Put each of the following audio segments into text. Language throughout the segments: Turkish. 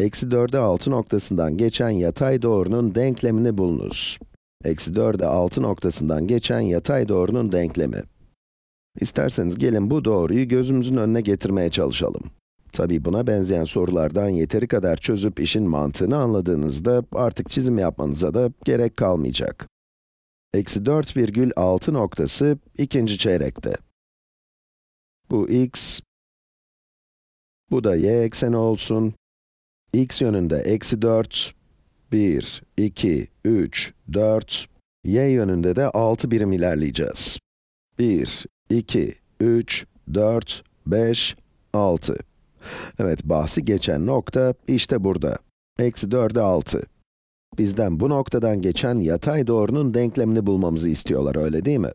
Eksi 4'e 6 noktasından geçen yatay doğrunun denklemini bulunuz. Eksi 4'e 6 noktasından geçen yatay doğrunun denklemi. İsterseniz gelin bu doğruyu gözümüzün önüne getirmeye çalışalım. Tabi buna benzeyen sorulardan yeteri kadar çözüp işin mantığını anladığınızda artık çizim yapmanıza da gerek kalmayacak. Eksi 4,6 noktası ikinci çeyrekte. Bu x, bu da y ekseni olsun x yönünde eksi 4, 1, 2, 3, 4, y yönünde de 6 birim ilerleyeceğiz. 1, 2, 3, 4, 5, 6. Evet, bahsi geçen nokta işte burada. Eksi 4'e 6. Bizden bu noktadan geçen yatay doğrunun denklemini bulmamızı istiyorlar, öyle değil mi?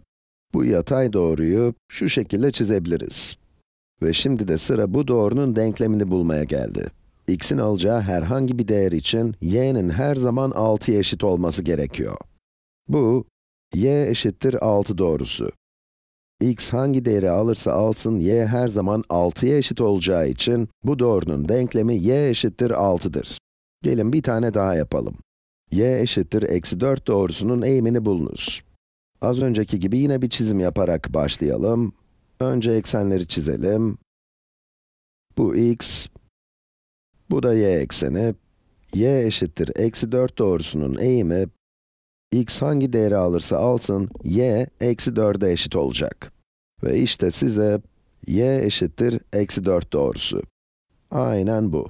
Bu yatay doğruyu şu şekilde çizebiliriz. Ve şimdi de sıra bu doğrunun denklemini bulmaya geldi x'in alacağı herhangi bir değer için y'nin her zaman 6'ya eşit olması gerekiyor. Bu, y eşittir 6 doğrusu. x hangi değeri alırsa alsın, y her zaman 6'ya eşit olacağı için bu doğrunun denklemi y eşittir 6'dır. Gelin bir tane daha yapalım. y eşittir eksi 4 doğrusunun eğimini bulunuz. Az önceki gibi yine bir çizim yaparak başlayalım. Önce eksenleri çizelim. Bu x, bu da y ekseni. y eşittir eksi 4 doğrusunun eğimi, x hangi değeri alırsa alsın, y eksi 4'e eşit olacak. Ve işte size y eşittir eksi 4 doğrusu. Aynen bu.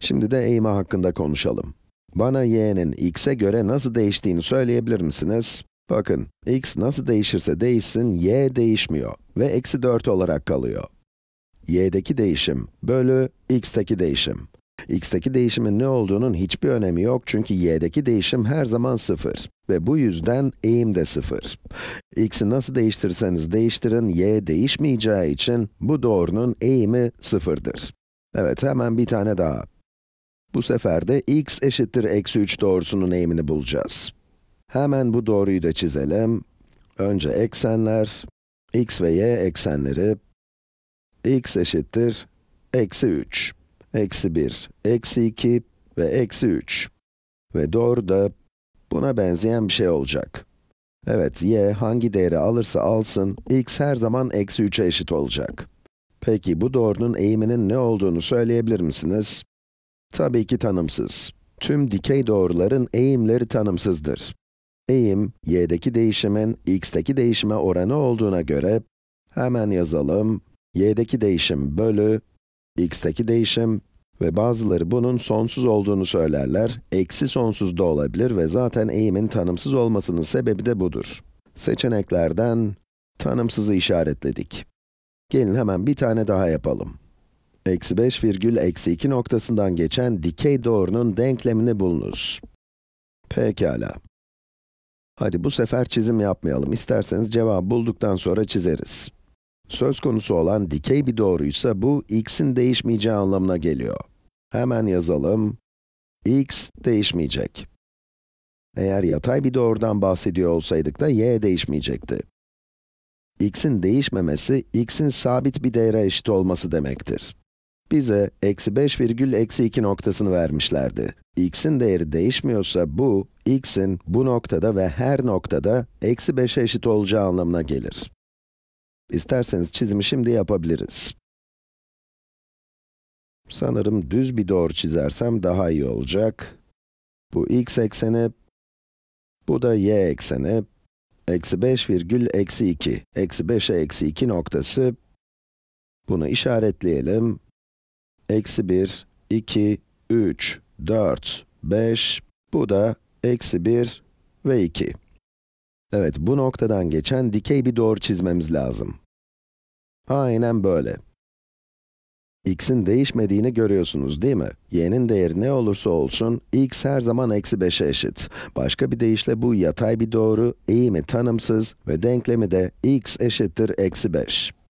Şimdi de eğimi hakkında konuşalım. Bana y'nin x'e göre nasıl değiştiğini söyleyebilir misiniz? Bakın, x nasıl değişirse değişsin, y değişmiyor ve eksi 4 olarak kalıyor. y'deki değişim bölü x'teki değişim x'teki değişimin ne olduğunun hiçbir önemi yok çünkü y'deki değişim her zaman 0 ve bu yüzden eğim de 0. x'i nasıl değiştirseniz değiştirin, y değişmeyeceği için bu doğrunun eğimi 0'dır. Evet, hemen bir tane daha. Bu sefer de x eşittir eksi 3 doğrusunun eğimini bulacağız. Hemen bu doğruyu da çizelim. Önce eksenler, x ve y eksenleri, x eşittir eksi 3 eksi 1, eksi 2 ve eksi 3. Ve doğru da buna benzeyen bir şey olacak. Evet, y hangi değeri alırsa alsın, x her zaman eksi 3'e eşit olacak. Peki bu doğrunun eğiminin ne olduğunu söyleyebilir misiniz? Tabii ki tanımsız. Tüm dikey doğruların eğimleri tanımsızdır. Eğim, y'deki değişimin x'teki değişime oranı olduğuna göre, hemen yazalım, y'deki değişim bölü x'teki değişim ve bazıları bunun sonsuz olduğunu söylerler, eksi sonsuz da olabilir ve zaten eğimin tanımsız olmasının sebebi de budur. Seçeneklerden tanımsızı işaretledik. Gelin hemen bir tane daha yapalım. Eksi 5 virgül eksi 2 noktasından geçen dikey doğrunun denklemini bulunuz. Pekala. Hadi bu sefer çizim yapmayalım. İsterseniz cevabı bulduktan sonra çizeriz. Söz konusu olan dikey bir doğruysa bu x'in değişmeyeceği anlamına geliyor. Hemen yazalım. x değişmeyecek. Eğer yatay bir doğrudan bahsediyor olsaydık da y değişmeyecekti. x'in değişmemesi, x'in sabit bir değere eşit olması demektir. Bize eksi 5 virgül eksi 2 noktasını vermişlerdi. x'in değeri değişmiyorsa bu, x'in bu noktada ve her noktada eksi 5'e eşit olacağı anlamına gelir. İsterseniz çizimi şimdi yapabiliriz. Sanırım düz bir doğru çizersem daha iyi olacak. Bu x ekseni, bu da y ekseni. Eksi 5 virgül eksi 2, eksi 5'e eksi 2 noktası. Bunu işaretleyelim. Eksi 1, 2, 3, 4, 5, bu da eksi 1 ve 2. Evet, bu noktadan geçen dikey bir doğru çizmemiz lazım. Aynen böyle. x'in değişmediğini görüyorsunuz değil mi? y'nin değeri ne olursa olsun, x her zaman eksi 5'e eşit. Başka bir deyişle bu yatay bir doğru, eğimi tanımsız ve denklemi de x eşittir eksi 5.